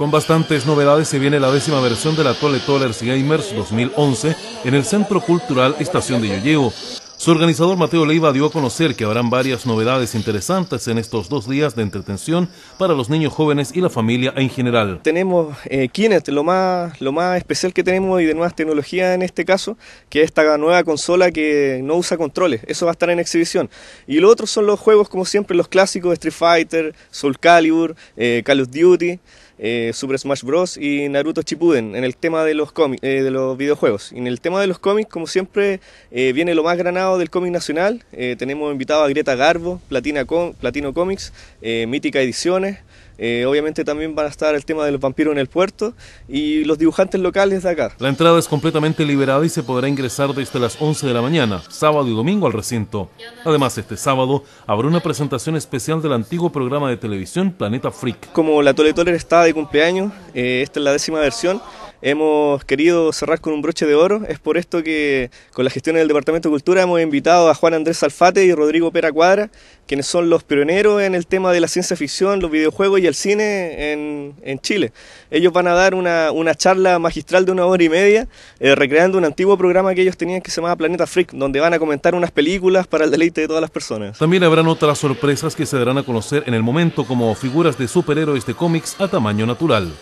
Con bastantes novedades se viene la décima versión de la Tole Tollers Gamers 2011 en el Centro Cultural Estación de Yoyeo. Su organizador Mateo Leiva dio a conocer que habrán varias novedades interesantes en estos dos días de entretención para los niños jóvenes y la familia en general. Tenemos eh, Kinect, lo más, lo más especial que tenemos y de nuevas tecnologías en este caso, que es esta nueva consola que no usa controles. Eso va a estar en exhibición. Y lo otro son los juegos, como siempre, los clásicos Street Fighter, Soul Calibur, eh, Call of Duty. Eh, Super Smash Bros. y Naruto Shippuden en el tema de los cómics, eh, de los videojuegos. Y en el tema de los cómics, como siempre, eh, viene lo más granado del cómic nacional. tenemos invitado a Greta Garbo, Platina Platino Comics, Mítica Ediciones. Eh, obviamente también van a estar el tema de los vampiros en el puerto y los dibujantes locales de acá. La entrada es completamente liberada y se podrá ingresar desde las 11 de la mañana, sábado y domingo al recinto. Además, este sábado habrá una presentación especial del antiguo programa de televisión Planeta Freak. Como la Tole Toler está de cumpleaños, eh, esta es la décima versión. Hemos querido cerrar con un broche de oro. Es por esto que con la gestión del Departamento de Cultura hemos invitado a Juan Andrés Alfate y Rodrigo Pera Cuadra, quienes son los pioneros en el tema de la ciencia ficción, los videojuegos y el cine en, Chile. Ellos van a dar una, charla magistral de una hora y media, eh, recreando un antiguo programa que ellos tenían que se llamaba Planeta Freak, donde van a comentar unas películas para el deleite de todas las personas. También habrán otras sorpresas que se darán a conocer en el momento como figuras de superhéroes de cómics a tamaño natural.